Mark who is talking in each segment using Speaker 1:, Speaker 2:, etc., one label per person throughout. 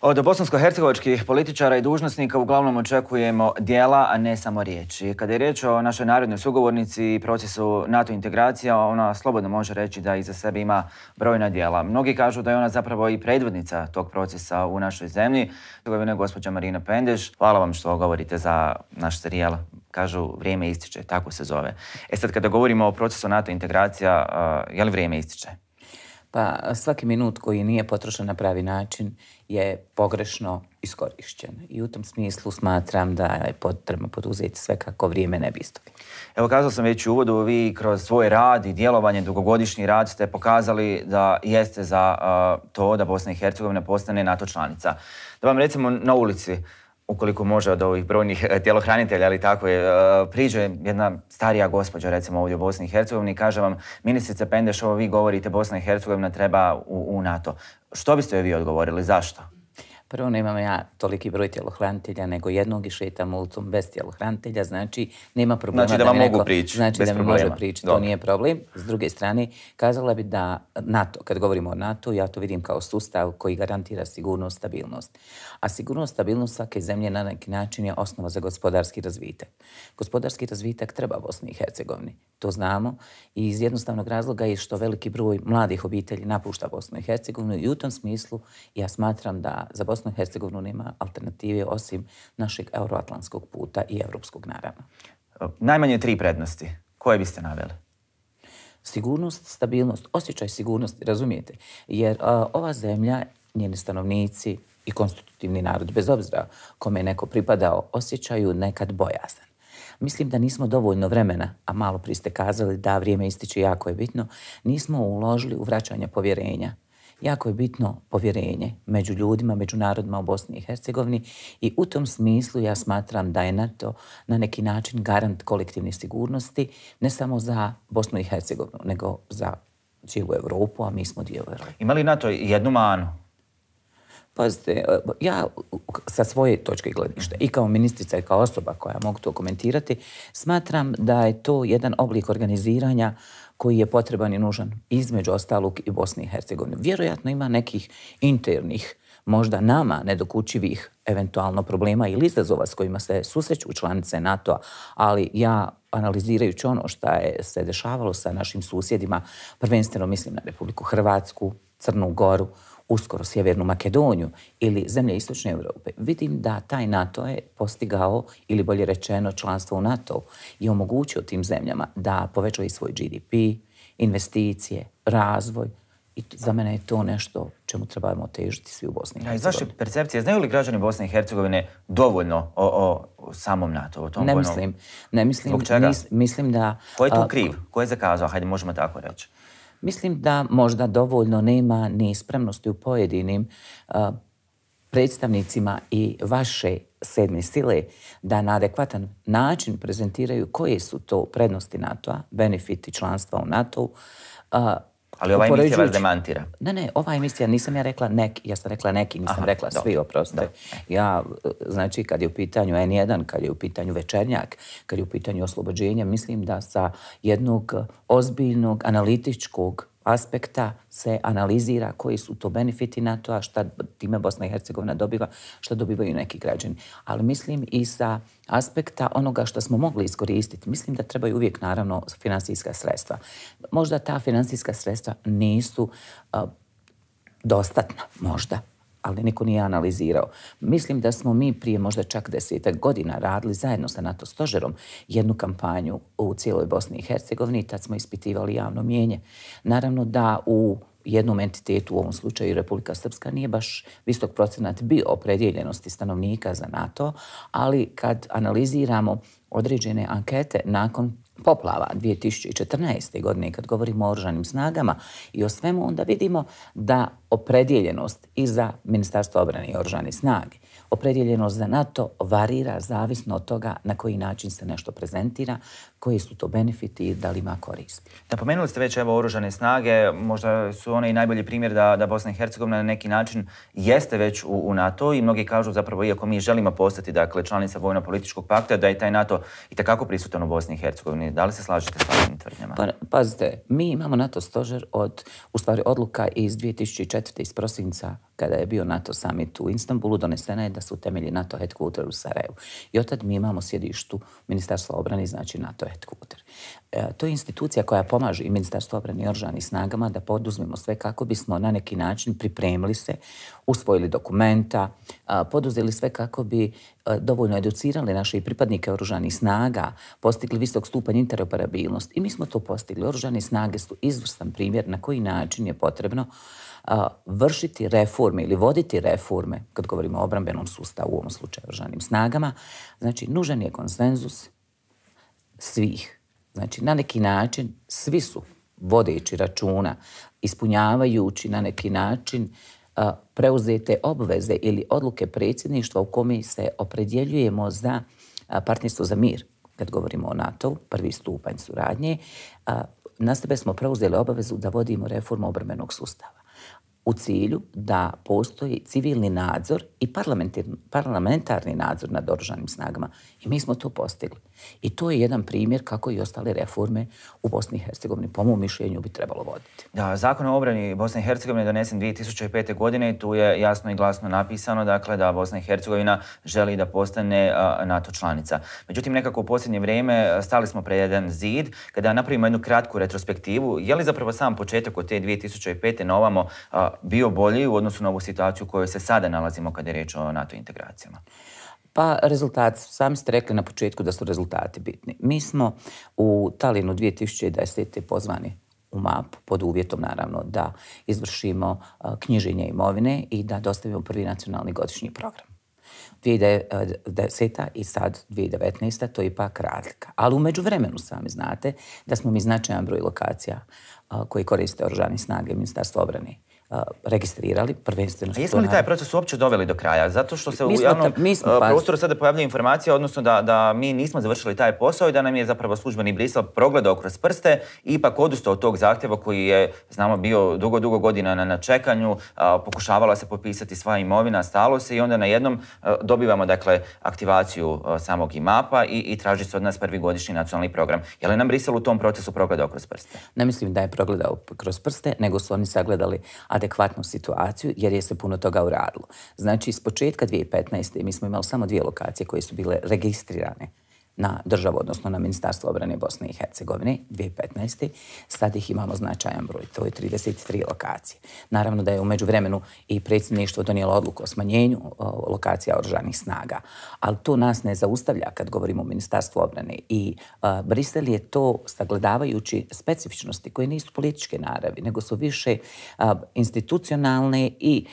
Speaker 1: Od bosansko-hercegovačkih političara i dužnostnika uglavnom očekujemo dijela, a ne samo riječi. Kada je riječ o našoj narodnoj sugovornici i procesu NATO integracija, ona slobodno može reći da iza sebe ima brojna dijela. Mnogi kažu da je ona zapravo i predvodnica tog procesa u našoj zemlji. Sugovina je gospođa Marina Pendeš. Hvala vam što govorite za naš serijal. Kažu, vrijeme ističe, tako se zove. E sad, kada govorimo o procesu NATO
Speaker 2: integracija, je li vrijeme ističe? Pa svaki minut koji nije potrošen na pravi način je pogrešno iskorišćen. I u tom smislu smatram da je potrebno poduzeti sve kako vrijeme ne bi istogli. Evo kazao
Speaker 1: sam već u uvodu, vi kroz svoj rad i djelovanje, dugogodišnji rad ste pokazali da jeste za uh, to da Bosna i Hercegovina postane NATO članica. Da vam recimo na ulici ukoliko može od ovih brojnih e, tjelohranitelja, ali tako je, e, priđe jedna starija gospođa, recimo ovdje u Bosni i Hercegovini, kaže vam, ministrica Pendeš, ovo vi govorite, Bosna i Hercegovina treba u, u NATO. Što biste joj vi odgovorili, zašto?
Speaker 2: Prvo, nemam ja toliki broj tjelohrantelja, nego jednog i šetam ulicom bez tjelohrantelja, znači nema problema. Znači da, da mogu prići, Znači bez da mi problema. može prići, to nije problem. S druge strane, kazala bi da NATO, kad govorimo o NATO, ja to vidim kao sustav koji garantira sigurnost, stabilnost. A sigurnost, stabilnost svake zemlje na neki način je osnova za gospodarski razvitak. Gospodarski razvitak treba Bosni i Hercegovini. To znamo i iz jednostavnog razloga je što veliki broj mladih obitelji napušta Bosnu i Hercegovinu i u tom smislu ja smatram da za Bosna i Hercegovina nema alternative osim našeg euroatlantskog puta i evropskog naravno. Najmanje tri prednosti. Koje biste naveli? Sigurnost, stabilnost, osjećaj sigurnosti, razumijete? Jer a, ova zemlja, njeni stanovnici i konstitutivni narod, bez obzira kome je neko pripadao, osjećaju nekad bojazan. Mislim da nismo dovoljno vremena, a malo priste kazali da vrijeme ističe jako je bitno, nismo uložili u vraćanje povjerenja jako je bitno povjerenje među ljudima, među narodima u Bosni i Hercegovini i u tom smislu ja smatram da je NATO na neki način garant kolektivne sigurnosti ne samo za Bosnu i Hercegovinu, nego za cijelu Evropu, a mi smo dio Evropi. Ima li NATO jednu manu? Pazite, ja sa svoje točke gledišta i kao ministrica i kao osoba koja mogu to komentirati, smatram da je to jedan oblik organiziranja uh, koji je potreban i nužan između ostalog i Bosni i Hercegovini. Vjerojatno ima nekih internih, možda nama nedokučivih eventualno problema ili izazova s kojima se susreću članice NATO-a, ali ja analizirajući ono što je se dešavalo sa našim susjedima, prvenstveno mislim na Republiku Hrvatsku, Crnu Goru, uh, uskoro Sjevernu Makedoniju ili zemlje Istočne Europe. vidim da taj NATO je postigao, ili bolje rečeno, članstvo u NATO i omogućio tim zemljama da povećaju svoj GDP, investicije, razvoj. I za mene je to nešto čemu trebamo težiti svi u Bosni i Hercegovini. Znaš li
Speaker 1: percepcije, znaju li građani Bosne i Hercegovine dovoljno o, o, o samom NATO? O tom ne mislim.
Speaker 2: Ne mislim. Zbog čega? Nis, mislim da... Ko je tu kriv?
Speaker 1: Ko je zakazao? Hajde, možemo
Speaker 2: tako reći. Mislim da možda dovoljno nema nespremnosti u pojedinim predstavnicima i vaše sedme sile da na adekvatan način prezentiraju koje su to prednosti NATO-a, benefiti članstva u NATO-u, Ali ova emisija vas demantira. Ne, ne, ova emisija, nisam ja rekla neki, ja sam rekla neki, nisam Aha, rekla do, svi, oprosti. Ja, znači, kad je u pitanju N1, kad je u pitanju Večernjak, kad je u pitanju oslobođenja, mislim da sa jednog ozbiljnog, analitičkog aspekta se analizira koji su to benefiti na to, a šta time Bosna i Hercegovina dobiva, šta dobivaju neki građani. Ali mislim i sa aspekta onoga što smo mogli iskoristiti, mislim da trebaju uvijek naravno finansijska sredstva. Možda ta finansijska sredstva nisu uh, dostatna, možda, ali niko nije analizirao. Mislim da smo mi prije možda čak desetak godina radili zajedno sa NATO stožerom jednu kampanju u cijeloj Bosni i Hercegovini i tad smo ispitivali javno mijenje. Naravno da u jednom entitetu, u ovom slučaju Republika Srpska, nije baš visok procenat bio opredjeljenosti stanovnika za NATO, ali kad analiziramo određene ankete nakon poplava 2014. godine kad govorimo o oružanim snagama i o svemu, onda vidimo da opredjeljenost i za Ministarstvo obrane i oružani snage. Opredjeljenost za NATO varira zavisno od toga na koji način se nešto prezentira, koji su to benefiti i da li ima korist. Napomenuli
Speaker 1: ste već evo oružane snage, možda su one i najbolji primjer da, da Bosna i Hercegovina na neki način jeste već u, u NATO i mnogi kažu zapravo iako mi želimo postati dakle, članica vojno-političkog pakta da je taj NATO i takako prisutan u Bosni i Hercegovini. Da li se slažete s takvim tvrdnjama? Pa,
Speaker 2: pazite, mi imamo NATO stožer od, u stvari, odluka iz 2004 šet v tej z prosinca kada je bio NATO summit u Istanbulu, donesena je da su temelji NATO headquarter u Sarajevu. I od tad mi imamo sjedištu Ministarstva obrane, znači NATO headquarter. E, to je institucija koja pomaže i Ministarstvo obrane i oržavanih snagama da poduzmimo sve kako bismo na neki način pripremili se, usvojili dokumenta, e, poduzeli sve kako bi e, dovoljno educirali naše i pripadnike oružanih snaga, postigli visok stupanj interoperabilnost i mi smo to postigli. Oružane snage su izvrstan primjer na koji način je potrebno vršiti reformu reforme ili voditi reforme, kad govorimo o obrambenom sustavu, u ovom slučaju ržanim snagama, znači nužan je konsenzus svih. Znači na neki način svi su vodeći računa, ispunjavajući na neki način a, preuzete obveze ili odluke predsjedništva u kome se opredjeljujemo za a, partnerstvo za mir, kad govorimo o NATO, prvi stupanj suradnje, a, na sebe smo preuzeli obavezu da vodimo reformu obrmenog sustava u cilju da postoji civilni nadzor i parlamentarni nadzor nad oružanim snagama. I mi smo to postigli. I to je jedan primjer kako i ostale reforme u Bosni i Hercegovini, po mom mišljenju, bi trebalo voditi.
Speaker 1: Da, zakon o obrani Bosne i Hercegovine je donesen 2005. godine i tu je jasno i glasno napisano dakle, da Bosna i Hercegovina želi da postane NATO članica. Međutim, nekako u posljednje vrijeme stali smo pre jedan zid. Kada napravimo jednu kratku retrospektivu, je li zapravo sam početak od te 2005. novamo bio bolji u odnosu na ovu situaciju u
Speaker 2: kojoj se sada nalazimo kada je reč o NATO integracijama? Pa rezultat, sami ste rekli na početku da su rezultati bitni. Mi smo u Talinu 2010. pozvani u MAP, pod uvjetom naravno da izvršimo knjiženje imovine i da dostavimo prvi nacionalni godišnji program. 2010. i sad 2019. to je ipak razlika. Ali umeđu vremenu sami znate da smo mi značajan broj lokacija koji koriste oružani snage Ministarstva obrane registrirali, prvenstveno... A jesmo li taj
Speaker 1: proces uopće doveli do kraja? Zato što se u javnom ta, mi smo, e, pa- prostoru sada pojavljaju informacija, odnosno da, da mi nismo završili taj posao i da nam je zapravo službeni Brisel progledao kroz prste ipak odustao od tog zahtjeva koji je, znamo, bio dugo, dugo godina na, na čekanju, uh, pokušavala se popisati sva imovina, stalo se i onda na jednom e, dobivamo, dakle, aktivaciju e, samog imapa
Speaker 2: i, i traži se od nas prvi godišnji nacionalni program. Je li nam Brisel u tom procesu progledao kroz prste? Ne mislim da je progledao kroz prste, nego su oni sagledali adekvatnu situaciju jer je se puno toga uradilo. Znači, iz početka 2015. mi smo imali samo dvije lokacije koje su bile registrirane na državu, odnosno na Ministarstvo obrane Bosne i Hercegovine 2015. Sad ih imamo značajan broj, to je 33 lokacije. Naravno da je umeđu vremenu i predsjedništvo donijelo odluku o smanjenju lokacija oružanih snaga, ali to nas ne zaustavlja kad govorimo o Ministarstvu obrane i Brisel je to sagledavajući specifičnosti koje nisu političke naravi, nego su više institucionalne i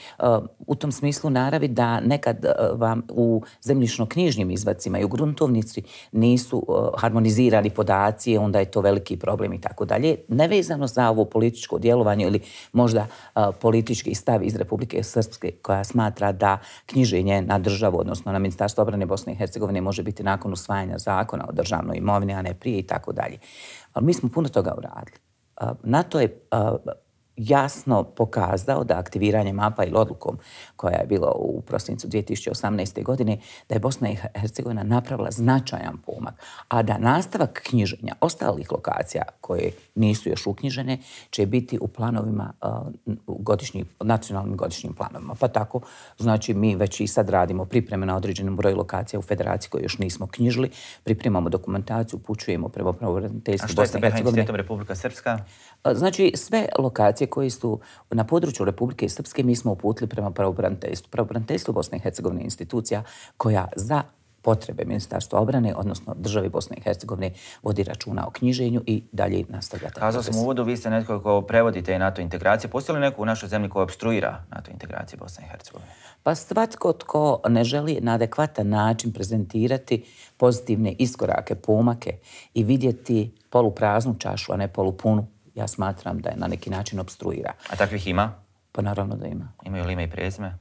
Speaker 2: u tom smislu naravi da nekad vam u zemljišno-knjižnjim izvacima i u gruntovnici nisu e, harmonizirani podaci, onda je to veliki problem i tako dalje. Nevezano za ovo političko djelovanje ili možda e, politički stav iz Republike Srpske koja smatra da knjiženje na državu, odnosno na Ministarstvo obrane Bosne i Hercegovine može biti nakon usvajanja zakona o državnoj imovini, a ne prije i tako dalje. Ali mi smo puno toga uradili. E, na to je jasno pokazao da aktiviranje mapa ili odlukom koja je bila u prosincu 2018. godine, da je Bosna i Hercegovina napravila značajan pomak, a da nastavak knjiženja ostalih lokacija koje nisu još uknjižene će biti u planovima godišnji, nacionalnim godišnjim planovima. Pa tako, znači mi već i sad radimo pripreme na određenom broju lokacija u federaciji koje još nismo knjižili, pripremamo dokumentaciju, upućujemo prema pravobraniteljstvu Bosne i Hercegovine. A što je sa
Speaker 1: Republika Srpska?
Speaker 2: Znači, sve lokacije akcije koje su na području Republike Srpske mi smo uputili prema pravobraniteljstvu. Pravobraniteljstvo Bosne i Hercegovine institucija koja za potrebe Ministarstva obrane, odnosno državi Bosne i Hercegovine, vodi računa o knjiženju i dalje nastavlja taj proces. sam u uvodu,
Speaker 1: vi ste netko ko prevodi te NATO integracije. Postoji li neko u našoj zemlji ko obstruira NATO integracije Bosne i Hercegovine?
Speaker 2: Pa svatko tko ne želi na adekvatan način prezentirati pozitivne iskorake, pomake i vidjeti polupraznu čašu, a ne polupunu, ja smatram da je na neki način obstruira.
Speaker 1: A takvih ima?
Speaker 2: Pa naravno da ima. Imaju li ima i prezme?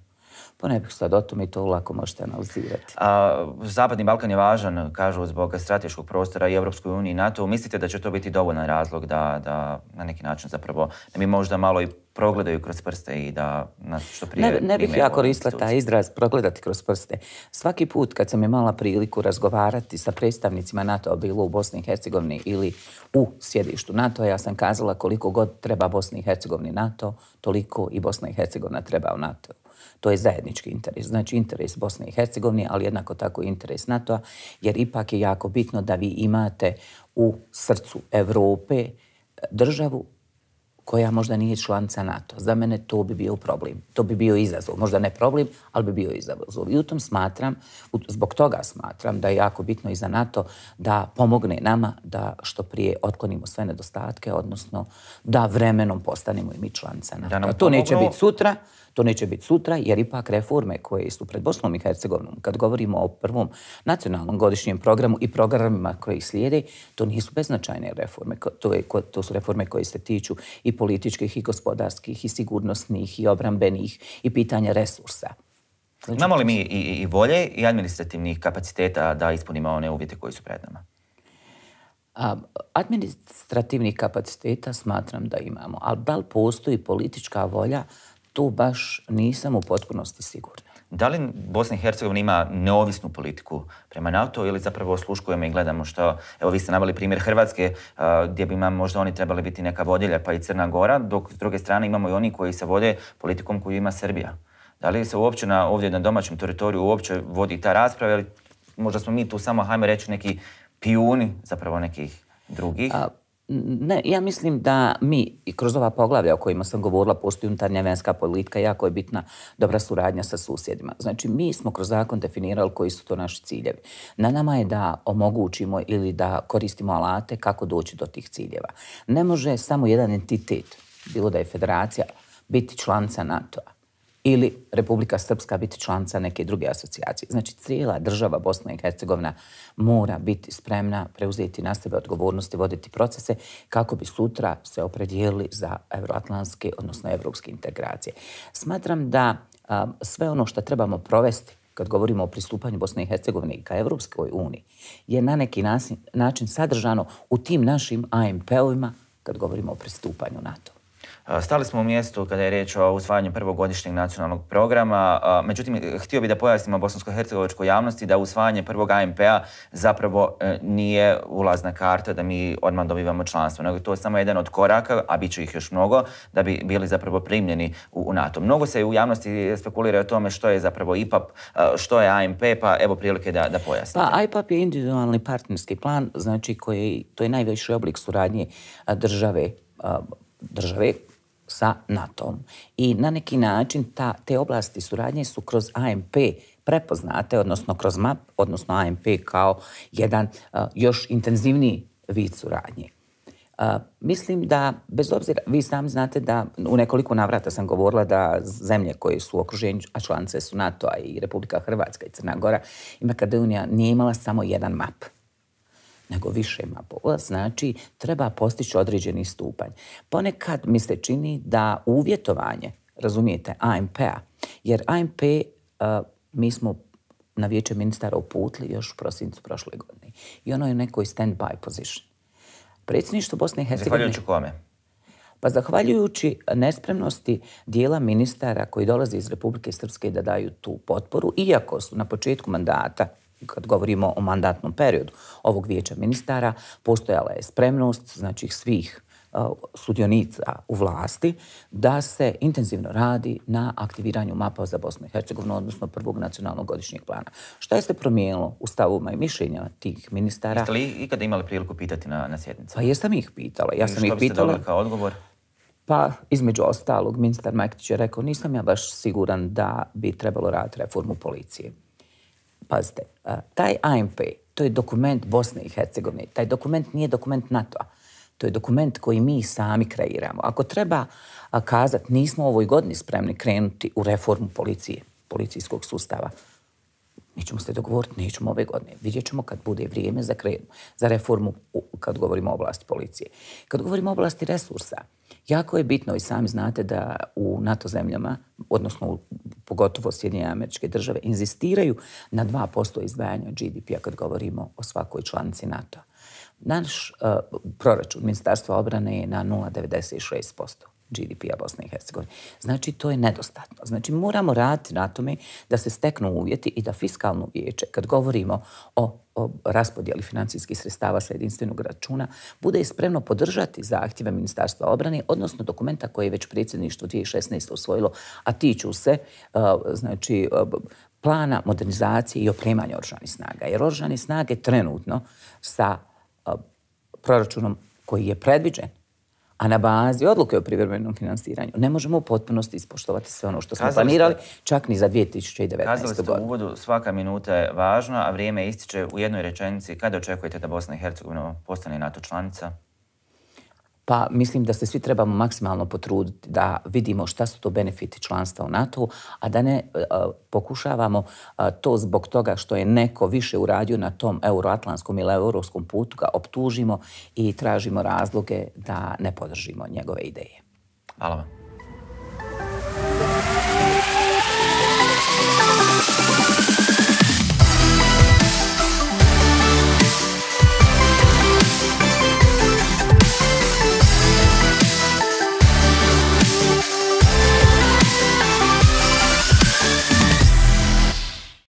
Speaker 2: Pa ne bih sad o tom i to lako možete analizirati.
Speaker 1: A, Zapadni Balkan je važan, kažu, zbog strateškog prostora i Evropskoj uniji i NATO. Mislite da će to biti dovoljan razlog da, da na neki način zapravo ne bi možda malo i progledaju kroz prste i da nas što prije... Ne, ne bih ja koristila
Speaker 2: taj izraz progledati kroz prste. Svaki put kad sam imala priliku razgovarati sa predstavnicima NATO, bilo u Bosni i Hercegovini ili u sjedištu NATO, ja sam kazala koliko god treba Bosni i Hercegovini NATO, toliko i Bosna i Hercegovina treba u NATO. To je zajednički interes. Znači interes Bosne i Hercegovine, ali jednako tako interes NATO-a, jer ipak je jako bitno da vi imate u srcu Evrope eh, državu koja možda nije članica NATO. Za mene to bi bio problem. To bi bio izazov. Možda ne problem, ali bi bio izazov. I u tom smatram, zbog toga smatram da je jako bitno i za NATO da pomogne nama da što prije otklonimo sve nedostatke, odnosno da vremenom postanemo i mi članica NATO. Da to neće biti sutra, to neće biti sutra, jer ipak reforme koje su pred Bosnom i Hercegovinom, kad govorimo o prvom nacionalnom godišnjem programu i programima koji slijede, to nisu beznačajne reforme. To, je, to su reforme koje se tiču i političkih i gospodarskih i sigurnosnih i obrambenih i pitanja resursa.
Speaker 1: Znači, Imamo li mi i, i volje i administrativnih kapaciteta da ispunimo one uvjete
Speaker 2: koji su pred nama? Administrativnih kapaciteta smatram da imamo, ali da li postoji politička volja, tu baš nisam u potpunosti sigurna
Speaker 1: da li Bosna i Hercegovina ima neovisnu politiku prema NATO ili zapravo sluškujemo i gledamo što, evo vi ste navali primjer Hrvatske gdje bi imam, možda oni trebali biti neka vodilja pa i Crna Gora, dok s druge strane imamo i oni koji se vode politikom koju ima Srbija. Da li se uopće na, ovdje na domaćem teritoriju uopće vodi ta rasprava ili možda smo mi tu samo, hajme reći, neki pijuni zapravo nekih drugih? A
Speaker 2: Ne, ja mislim da mi i kroz ova poglavlja o kojima sam govorila postoji unutarnja venska politika jako je bitna dobra suradnja sa susjedima. Znači mi smo kroz zakon definirali koji su to naši ciljevi. Na nama je da omogućimo ili da koristimo alate kako doći do tih ciljeva. Ne može samo jedan entitet, bilo da je federacija, biti članca NATO-a ili Republika Srpska biti članca neke druge asocijacije. Znači, cijela država Bosna i Hercegovina mora biti spremna preuzeti na sebe odgovornosti, voditi procese kako bi sutra se opredijelili za euroatlantske, odnosno evropske integracije. Smatram da a, sve ono što trebamo provesti kad govorimo o pristupanju Bosne i Hercegovine ka Evropskoj uniji, je na neki način sadržano u tim našim AMP-ovima kad govorimo o pristupanju NATO.
Speaker 1: Stali smo u mjestu kada je reč o usvajanju prvogodišnjeg nacionalnog programa. Međutim, htio bih da pojasnimo bosansko-hercegovačkoj javnosti da usvajanje prvog AMP-a zapravo e, nije ulazna karta da mi odmah dobivamo članstvo. Nego to je samo jedan od koraka, a bit ih još mnogo, da bi bili zapravo primljeni u NATO. Mnogo se u javnosti spekulira o tome što je zapravo IPAP, što je AMP, pa evo prilike da, da pojasnite.
Speaker 2: Pa, IPAP je individualni partnerski plan, znači koji, to je najveći oblik suradnje države države sa NATO-om. I na neki način ta, te oblasti suradnje su kroz AMP prepoznate, odnosno kroz MAP, odnosno AMP kao jedan a, još intenzivniji vid suradnje. Uh, mislim da, bez obzira, vi sami znate da u nekoliko navrata sam govorila da zemlje koje su u okruženju, a članice su NATO, a i Republika Hrvatska i Crna Gora, i kada nije imala samo jedan map nego više ima Boga, znači treba postići određeni stupanj. Ponekad mi se čini da uvjetovanje, razumijete, AMP-a, jer AMP uh, eh, mi smo na vječe ministara uputli još u prosincu prošle godine i ono je u nekoj stand-by position. Predsjedništvo Bosne i Hercegovine... Zahvaljujući kome? Pa zahvaljujući nespremnosti dijela ministara koji dolazi iz Republike Srpske da daju tu potporu, iako su na početku mandata kad govorimo o mandatnom periodu ovog vijeća ministara, postojala je spremnost znači, svih sudionica u vlasti da se intenzivno radi na aktiviranju mapa za Bosnu i Hercegovinu, odnosno prvog nacionalnog godišnjeg plana. Šta je se promijenilo u stavuma i mišljenja tih ministara? Jeste li
Speaker 1: ikada imali priliku pitati na, na sjednicu? Pa jesam
Speaker 2: ih pitala. Ja sam ih pitala. Što kao odgovor? Pa, između ostalog, ministar Majktić je rekao, nisam ja baš siguran da bi trebalo raditi reformu policije pazite, taj AMP, to je dokument Bosne i Hercegovine, taj dokument nije dokument NATO-a, to je dokument koji mi sami kreiramo. Ako treba kazati, nismo u ovoj godini spremni krenuti u reformu policije, policijskog sustava, nećemo se dogovoriti, nećemo ove godine. Vidjet ćemo kad bude vrijeme za, krenu, za reformu u, kad govorimo o oblasti policije. Kad govorimo o oblasti resursa, jako je bitno i sami znate da u NATO zemljama, odnosno pogotovo Sjedinje američke države, inzistiraju na 2% izdvajanja GDP-a kad govorimo o svakoj članici NATO. Naš eh, proračun Ministarstva obrane je na 0,96%. GDP-a Bosne i Hercegovine. Znači, to je nedostatno. Znači, moramo raditi na tome da se steknu uvjeti i da fiskalno vijeće, kad govorimo o, o raspodjeli financijskih sredstava sa jedinstvenog računa, bude spremno podržati zahtjeve Ministarstva obrane, odnosno dokumenta koje je već predsjedništvo 2016. usvojilo, a tiču se uh, znači, uh, plana modernizacije i opremanja oržanih snaga. Jer oržanih snage trenutno sa e, proračunom koji je predviđen a na bazi odluke o privremenom finansiranju ne možemo u potpunosti ispoštovati sve ono što smo Kazali planirali, ste, čak ni za 2019. Kazali godinu.
Speaker 1: Kazali ste u svaka minuta je važna, a vrijeme ističe u jednoj rečenici kada očekujete da Bosna i Hercegovina postane NATO članica?
Speaker 2: pa mislim da se svi trebamo maksimalno potruditi da vidimo šta su to benefiti članstva u NATO, a da ne a, e, e, pokušavamo a, e, to zbog toga što je neko više uradio na tom euroatlanskom ili europskom putu, ga optužimo i tražimo razloge da ne podržimo njegove ideje. Hvala vam.